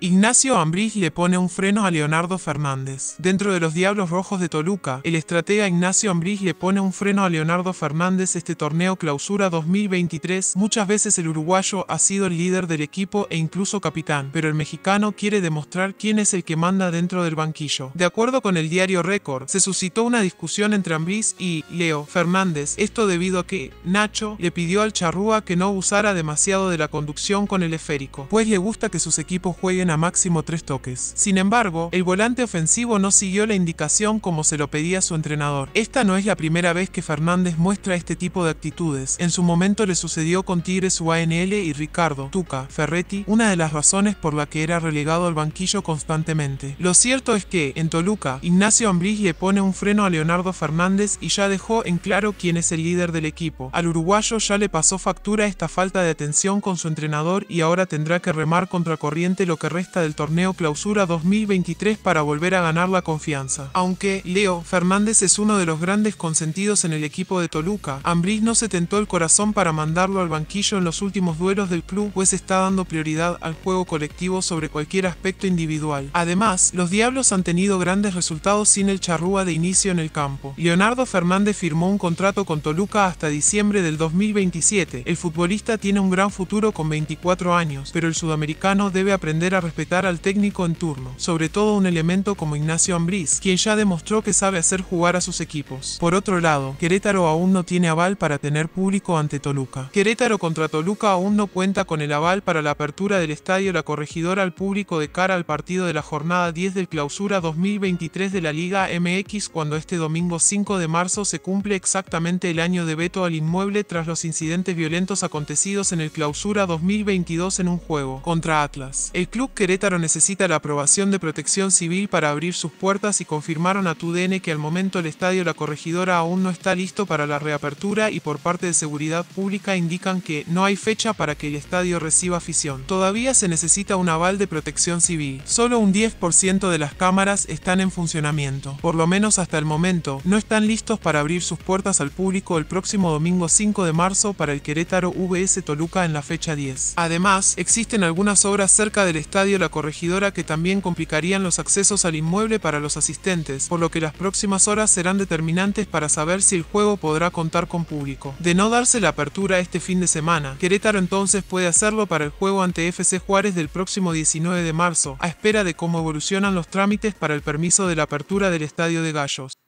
Ignacio Ambriz le pone un freno a Leonardo Fernández. Dentro de los Diablos Rojos de Toluca, el estratega Ignacio Ambriz le pone un freno a Leonardo Fernández este torneo clausura 2023. Muchas veces el uruguayo ha sido el líder del equipo e incluso capitán, pero el mexicano quiere demostrar quién es el que manda dentro del banquillo. De acuerdo con el diario Récord, se suscitó una discusión entre Ambriz y Leo Fernández, esto debido a que Nacho le pidió al charrúa que no usara demasiado de la conducción con el esférico, pues le gusta que sus equipos jueguen a máximo tres toques. Sin embargo, el volante ofensivo no siguió la indicación como se lo pedía su entrenador. Esta no es la primera vez que Fernández muestra este tipo de actitudes. En su momento le sucedió con Tigres UANL y Ricardo, Tuca, Ferretti, una de las razones por la que era relegado al banquillo constantemente. Lo cierto es que, en Toluca, Ignacio Ambriz le pone un freno a Leonardo Fernández y ya dejó en claro quién es el líder del equipo. Al uruguayo ya le pasó factura esta falta de atención con su entrenador y ahora tendrá que remar contra corriente lo que resta del torneo Clausura 2023 para volver a ganar la confianza. Aunque Leo Fernández es uno de los grandes consentidos en el equipo de Toluca, Ambriz no se tentó el corazón para mandarlo al banquillo en los últimos duelos del club, pues está dando prioridad al juego colectivo sobre cualquier aspecto individual. Además, los Diablos han tenido grandes resultados sin el charrúa de inicio en el campo. Leonardo Fernández firmó un contrato con Toluca hasta diciembre del 2027. El futbolista tiene un gran futuro con 24 años, pero el sudamericano debe aprender a respetar al técnico en turno, sobre todo un elemento como Ignacio Ambriz, quien ya demostró que sabe hacer jugar a sus equipos. Por otro lado, Querétaro aún no tiene aval para tener público ante Toluca. Querétaro contra Toluca aún no cuenta con el aval para la apertura del estadio La Corregidora al público de cara al partido de la jornada 10 del clausura 2023 de la Liga MX cuando este domingo 5 de marzo se cumple exactamente el año de veto al inmueble tras los incidentes violentos acontecidos en el clausura 2022 en un juego contra Atlas. El club Querétaro necesita la aprobación de Protección Civil para abrir sus puertas y confirmaron a TUDN que al momento el estadio La Corregidora aún no está listo para la reapertura y por parte de Seguridad Pública indican que no hay fecha para que el estadio reciba afición. Todavía se necesita un aval de Protección Civil. Solo un 10% de las cámaras están en funcionamiento. Por lo menos hasta el momento, no están listos para abrir sus puertas al público el próximo domingo 5 de marzo para el Querétaro VS Toluca en la fecha 10. Además, existen algunas obras cerca del estadio la Corregidora que también complicarían los accesos al inmueble para los asistentes, por lo que las próximas horas serán determinantes para saber si el juego podrá contar con público. De no darse la apertura este fin de semana, Querétaro entonces puede hacerlo para el juego ante FC Juárez del próximo 19 de marzo, a espera de cómo evolucionan los trámites para el permiso de la apertura del Estadio de Gallos.